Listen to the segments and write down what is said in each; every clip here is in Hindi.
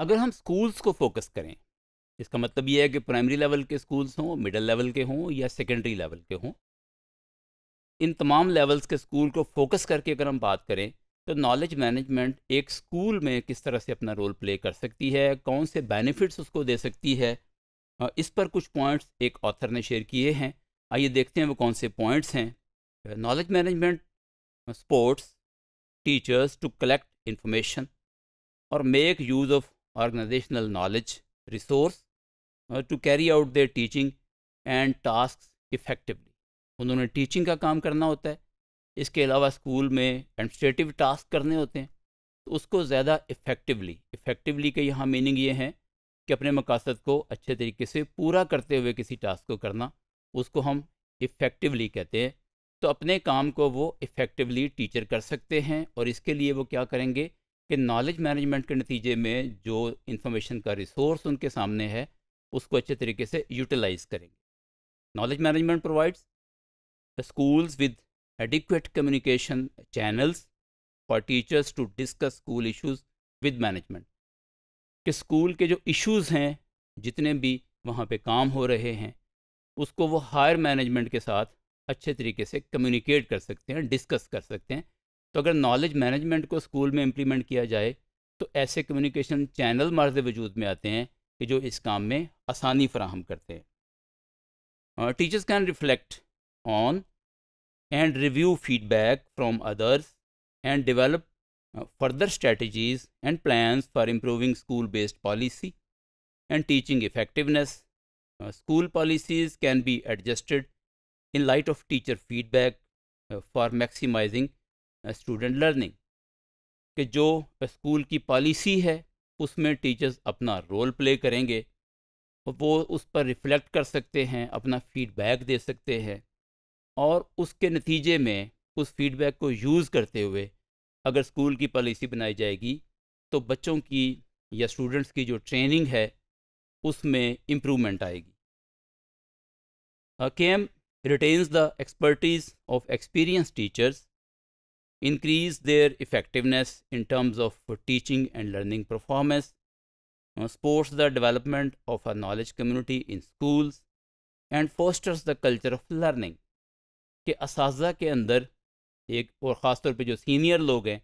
अगर हम स्कूल्स को फोकस करें इसका मतलब ये है कि प्राइमरी लेवल के स्कूल्स हों मिडल लेवल के हों या सेकेंडरी लेवल के हों इन तमाम लेवल्स के स्कूल को फोकस करके अगर हम बात करें तो नॉलेज मैनेजमेंट एक स्कूल में किस तरह से अपना रोल प्ले कर सकती है कौन से बेनिफिट्स उसको दे सकती है इस पर कुछ पॉइंट्स एक ऑथर ने शेयर किए हैं आइए देखते हैं वो कौन से पॉइंट्स हैं knowledge management supports teachers to collect information और make use of organizational knowledge resource uh, to carry out their teaching and tasks effectively. उन्होंने teaching का काम करना होता है इसके अलावा स्कूल में एडमिनिस्ट्रेटिव टास्क करने होते हैं तो उसको ज़्यादा इफ़ेक्टिवली इफ़ेक्टिवली के यहाँ मीनिंग ये हैं कि अपने मकासद को अच्छे तरीके से पूरा करते हुए किसी टास्क को करना उसको हम इफ़ेक्टिवली कहते हैं तो अपने काम को वो इफ़ेक्टिवली टीचर कर सकते हैं और इसके लिए वो क्या करेंगे कि नॉलेज मैनेजमेंट के नतीजे में जो इन्फॉर्मेशन का रिसोर्स उनके सामने है उसको अच्छे तरीके से यूटिलाइज करेंगे knowledge management provides schools with adequate communication channels for teachers to discuss school issues with management कि स्कूल के जो इश्यूज हैं जितने भी वहाँ पे काम हो रहे हैं उसको वो हायर मैनेजमेंट के साथ अच्छे तरीके से कम्युनिकेट कर सकते हैं डिस्कस कर सकते हैं तो अगर नॉलेज मैनेजमेंट को स्कूल में इम्प्लीमेंट किया जाए तो ऐसे कम्युनिकेशन चैनल मर्ज वजूद में आते हैं कि जो इस काम में आसानी फ्राहम करते हैं teachers can reflect on and review feedback from others and develop further strategies and plans for improving school based policy and teaching effectiveness school policies can be adjusted in light of teacher feedback for maximising student learning कि जो स्कूल की पॉलिसी है उसमें टीचर्स अपना रोल प्ले करेंगे वो उस पर रिफ्लेक्ट कर सकते हैं अपना फीडबैक दे सकते हैं और उसके नतीजे में उस फीडबैक को यूज़ करते हुए अगर स्कूल की पॉलिसी बनाई जाएगी तो बच्चों की या स्टूडेंट्स की जो ट्रेनिंग है उसमें इम्प्रूवमेंट आएगी K M retains the expertise of experience teachers increase their effectiveness in terms of teaching and learning performance, supports the development of a knowledge community in schools, and fosters the culture of learning. ke asaza ke andar ek aur khas taur pe jo senior log hain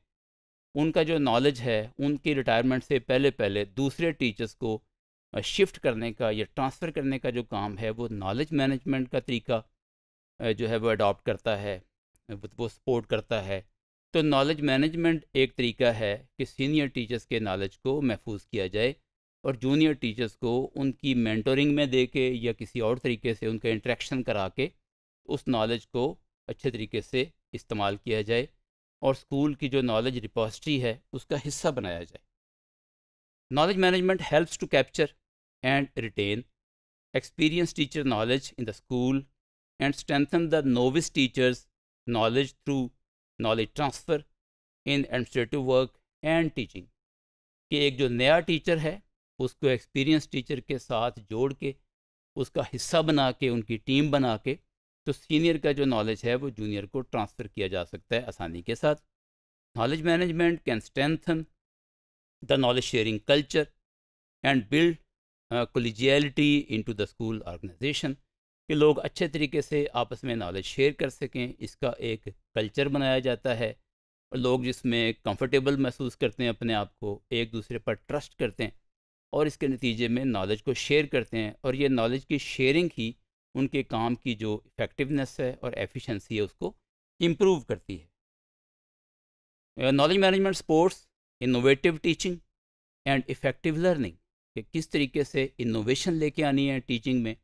unka jo knowledge hai unki retirement se pehle pehle dusre teachers ko shift karne ka ya transfer karne ka jo kaam hai wo knowledge management ka tarika jo hai wo adopt karta hai wo support karta hai तो नॉलेज मैनेजमेंट एक तरीका है कि सीनियर टीचर्स के नॉलेज को महफूज किया जाए और जूनियर टीचर्स को उनकी मैंटोरिंग में दे के या किसी और तरीके से उनका इंट्रैक्शन करा के उस नॉलेज को अच्छे तरीके से इस्तेमाल किया जाए और स्कूल की जो नॉलेज रिपोजिटरी है उसका हिस्सा बनाया जाए knowledge management helps to capture and retain experience teacher knowledge in the school and strengthen the novice teachers knowledge through knowledge transfer in administrative work and teaching कि एक जो नया टीचर है उसको एक्सपीरियंस टीचर के साथ जोड़ के उसका हिस्सा बना के उनकी टीम बना के तो सीनियर का जो नॉलेज है वो जूनियर को ट्रांसफ़र किया जा सकता है आसानी के साथ knowledge management can strengthen the knowledge sharing culture and build collegiality into the school organisation कि लोग अच्छे तरीके से आपस में नॉलेज शेयर कर सकें इसका एक कल्चर बनाया जाता है और लोग जिसमें कंफर्टेबल महसूस करते हैं अपने आप को एक दूसरे पर ट्रस्ट करते हैं और इसके नतीजे में नॉलेज को शेयर करते हैं और ये नॉलेज की शेयरिंग ही उनके काम की जो इफ़ेक्टिवनेस है और एफिशिएंसी है उसको इम्प्रूव करती है knowledge management supports innovative teaching and effective learning कि किस तरीके से इनोवेशन लेके आनी है टीचिंग में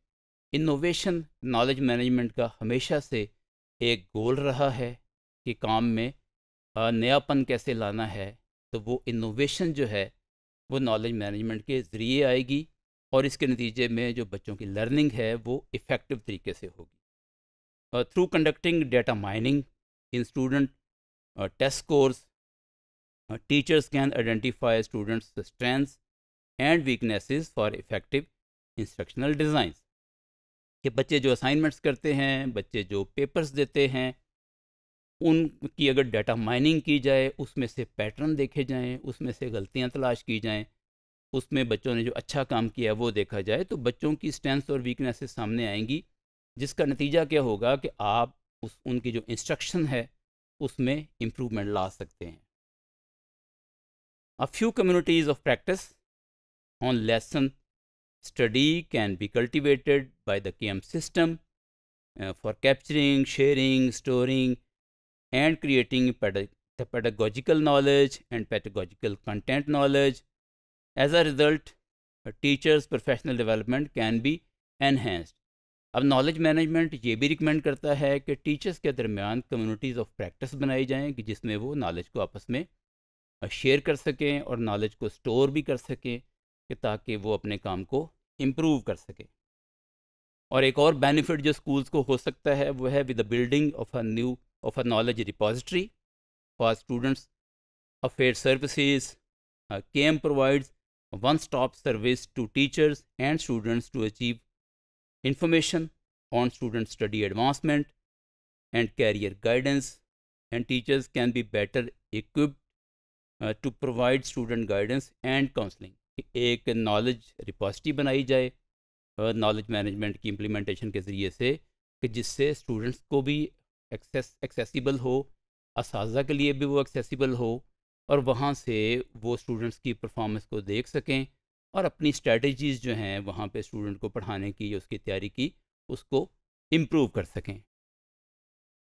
इनोवेशन नॉलेज मैनेजमेंट का हमेशा से एक गोल रहा है कि काम में नयापन कैसे लाना है तो वो इनोवेशन जो है वो नॉलेज मैनेजमेंट के ज़रिए आएगी और इसके नतीजे में जो बच्चों की लर्निंग है वो इफ़ेक्टिव तरीके से होगी through conducting data mining in student test scores teachers can identify students strengths and weaknesses for effective instructional designs कि बच्चे जो असाइनमेंट्स करते हैं बच्चे जो पेपर्स देते हैं उनकी अगर डाटा माइनिंग की जाए उसमें से पैटर्न देखे जाएं उसमें से गलतियां तलाश की जाएं उसमें बच्चों ने जो अच्छा काम किया वो देखा जाए तो बच्चों की स्ट्रेंथ्स और वीकनेसेस सामने आएंगी जिसका नतीजा क्या होगा कि आप उस उनकी जो इंस्ट्रक्शन है उसमें इम्प्रूवमेंट ला सकते हैं a few communities of practice on lesson study can be cultivated by the KM system uh, for capturing, sharing, storing, and creating ped the pedagogical knowledge and pedagogical content knowledge. As a result, a teacher's professional development can be enhanced. अब नॉलेज मैनेजमेंट ये भी रिकमेंड करता है कि टीचर्स के दरमियान कम्युनिटीज़ ऑफ प्रैक्टिस बनाई जाएँ कि जिसमें वो नॉलेज को आपस में शेयर कर सकें और नॉलेज को स्टोर भी कर सकें कि ताकि वो अपने काम को इम्प्रूव कर सके और एक और बेनिफिट जो स्कूल्स को हो सकता है वो है with the building of a new of a knowledge repository for students affair services K M provides one stop service to teachers and students to achieve information on student study advancement and career guidance and teachers can be better equipped to provide student guidance and counselling एक नॉलेज रिपोजिटरी बनाई जाए नॉलेज मैनेजमेंट की इम्प्लीमेंटेशन के ज़रिए से कि जिससे स्टूडेंट्स को भी एक्सेस एक्सेसिबल हो इस के लिए भी वो एक्सेसिबल हो और वहाँ से वो स्टूडेंट्स की परफॉर्मेंस को देख सकें और अपनी स्ट्रेटजीज़ जो हैं वहाँ पे स्टूडेंट को पढ़ाने की या उसकी तैयारी की उसको इम्प्रूव कर सकें